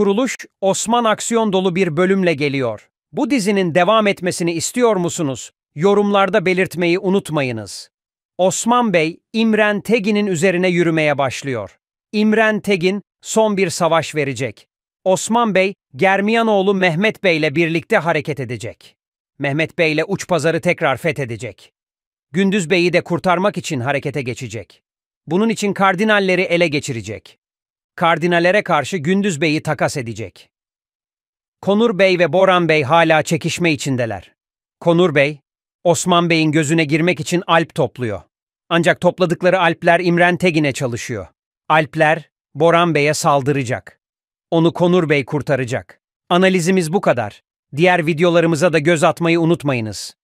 kuruluş Osman aksiyon dolu bir bölümle geliyor. Bu dizinin devam etmesini istiyor musunuz? Yorumlarda belirtmeyi unutmayınız. Osman Bey, İmren Tegin'in üzerine yürümeye başlıyor. İmren Tegin son bir savaş verecek. Osman Bey, Germiyanoğlu Mehmet Bey ile birlikte hareket edecek. Mehmet Bey ile uç pazarı tekrar fethedecek. Gündüz Bey'i de kurtarmak için harekete geçecek. Bunun için kardinalleri ele geçirecek kardinalere karşı Gündüz Bey'i takas edecek. Konur Bey ve Boran Bey hala çekişme içindeler. Konur Bey, Osman Bey'in gözüne girmek için alp topluyor. Ancak topladıkları alpler İmren Tegin'e çalışıyor. Alpler, Boran Bey'e saldıracak. Onu Konur Bey kurtaracak. Analizimiz bu kadar. Diğer videolarımıza da göz atmayı unutmayınız.